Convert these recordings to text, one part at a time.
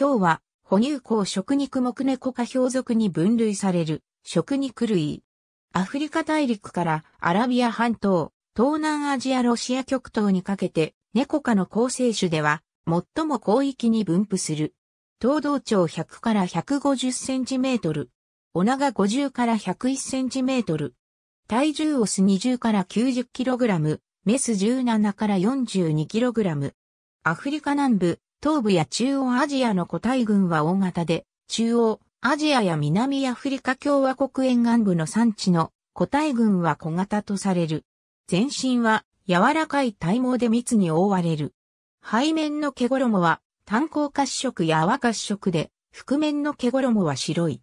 今日は、哺乳綱食肉目猫科表属に分類される、食肉類。アフリカ大陸からアラビア半島、東南アジアロシア極東にかけて、猫科の構成種では、最も広域に分布する。東道長100から150センチメートル。お長50から101センチメートル。体重オス20から90キログラム、メス17から42キログラム。アフリカ南部、東部や中央アジアの個体群は大型で、中央、アジアや南アフリカ共和国沿岸部の産地の個体群は小型とされる。全身は柔らかい体毛で密に覆われる。背面の毛衣は炭鉱褐色や泡褐色で、覆面の毛衣は白い。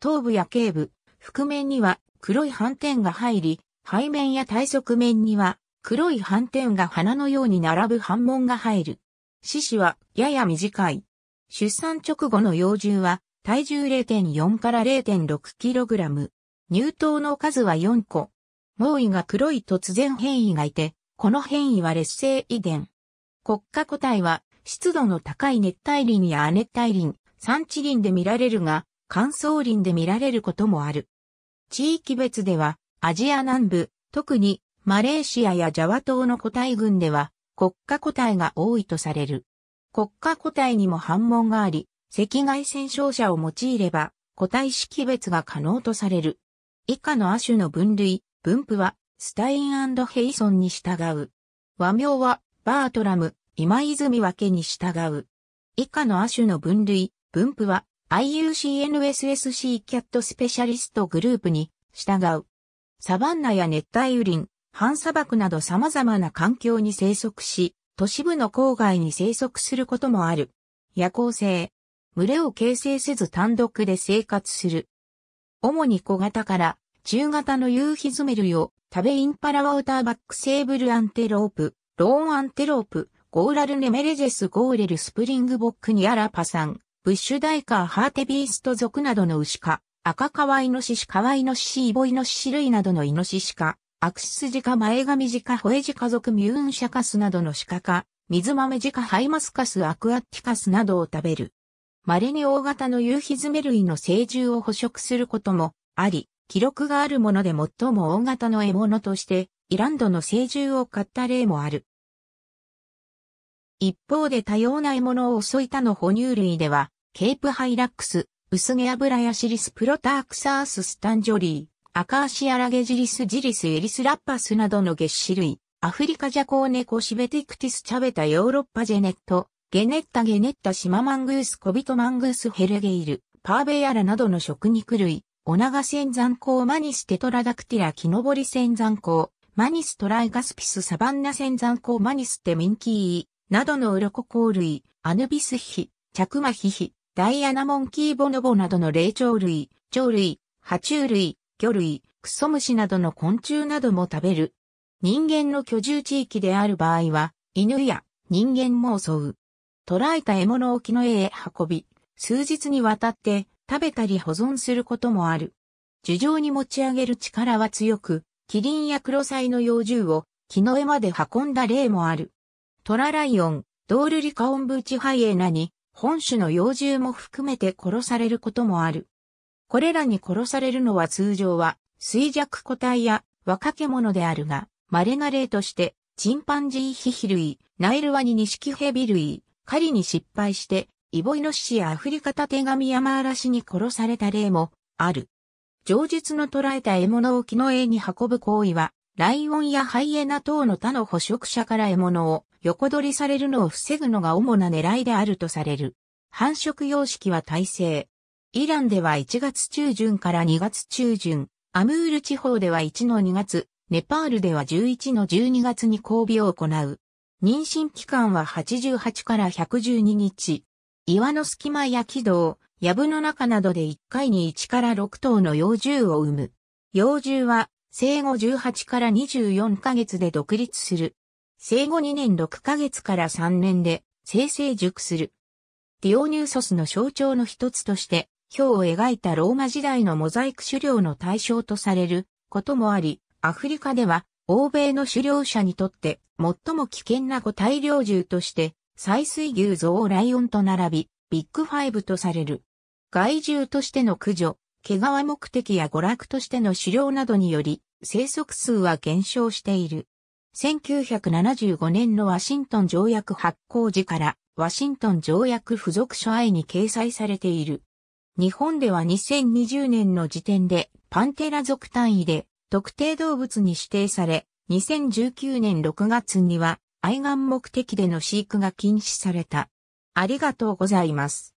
頭部や頸部、覆面には黒い斑点が入り、背面や体側面には黒い斑点が花のように並ぶ斑紋が入る。獅子はやや短い。出産直後の幼獣は体重0.4から 0.6kg。乳頭の数は4個。猛威が黒い突然変異がいて、この変異は劣勢遺伝。国家個体は湿度の高い熱帯林や亜熱帯林、山地林で見られるが、乾燥林で見られることもある。地域別では、アジア南部、特にマレーシアやジャワ島の個体群では、国家個体が多いとされる。国家個体にも反問があり、赤外線照射を用いれば、個体識別が可能とされる。以下の亜種の分類、分布は、スタインヘイソンに従う。和名は、バートラム、今泉分けに従う。以下の亜種の分類、分布は、IUCNSSC キャットスペシャリストグループに従う。サバンナや熱帯雨林、半砂漠など様々な環境に生息し、都市部の郊外に生息することもある。夜行性。群れを形成せず単独で生活する。主に小型から中型のユーヒズメよを食べインパラウォーターバックセーブルアンテロープ、ローンアンテロープ、ゴーラルネメレジェスゴーレルスプリングボックニアラパサン、ブッシュダイカーハーテビースト族などの牛か、赤カワイノシシカワイノシシイボイノシシ類などのイノシシ科。アクシスジカ、前髪ジカ、ホエジカ属ミューンシャカスなどのシカ科、水豆ジカ、ハイマスカスアクアティカスなどを食べる。稀に大型のユーヒズメ類の成獣を捕食することもあり、記録があるもので最も大型の獲物として、イランドの成獣を買った例もある。一方で多様な獲物を襲いたの哺乳類では、ケープハイラックス、薄毛油やシリスプロタークサーススタンジョリー、アカーシアラゲジリスジリスエリスラッパスなどの月種類、アフリカジャコーネコシベティクティスチャベタヨーロッパジェネット、ゲネッタゲネッタシママングースコビトマングースヘルゲイル、パーベヤラなどの食肉類、オナガセンザンコウマニステトラダクティラキノボリセンザンコウ、マニストライガスピスサバンナセンザンコウマニステミンキー、などのウロココウ類、アヌビスヒ、チャクマヒヒ、ダイアナモンキーボノボなどの霊長類、鳥類、爬虫類、魚類、クソムシなどの昆虫なども食べる。人間の居住地域である場合は、犬や人間も襲う。捕らえた獲物を木の絵へ運び、数日にわたって食べたり保存することもある。樹上に持ち上げる力は強く、キリンやクロサイの幼獣を木の絵まで運んだ例もある。トラライオン、ドールリカオンブーチハイエナに、本種の幼獣も含めて殺されることもある。これらに殺されるのは通常は衰弱個体や若獣であるが、稀な例として、チンパンジーヒヒ類、ナイルワニニシキヘビ類、狩りに失敗して、イボイノシシやアフリカタテガミヤマアラシに殺された例もある。上述の捉えた獲物を木の絵に運ぶ行為は、ライオンやハイエナ等の他の捕食者から獲物を横取りされるのを防ぐのが主な狙いであるとされる。繁殖様式は耐性、イランでは1月中旬から2月中旬、アムール地方では1の2月、ネパールでは11の12月に交尾を行う。妊娠期間は88から112日。岩の隙間や軌道、藪の中などで1回に1から6頭の幼獣を産む。幼獣は生後18から24ヶ月で独立する。生後2年6ヶ月から3年で生成熟する。ディオニューソスの象徴の一つとして日を描いたローマ時代のモザイク狩猟の対象とされることもあり、アフリカでは欧米の狩猟者にとって最も危険な個大量獣として、採水牛ゾウライオンと並び、ビッグファイブとされる。害獣としての駆除、毛皮目的や娯楽としての狩猟などにより、生息数は減少している。1975年のワシントン条約発行時から、ワシントン条約付属書愛に掲載されている。日本では2020年の時点でパンテラ属単位で特定動物に指定され、2019年6月には愛玩目的での飼育が禁止された。ありがとうございます。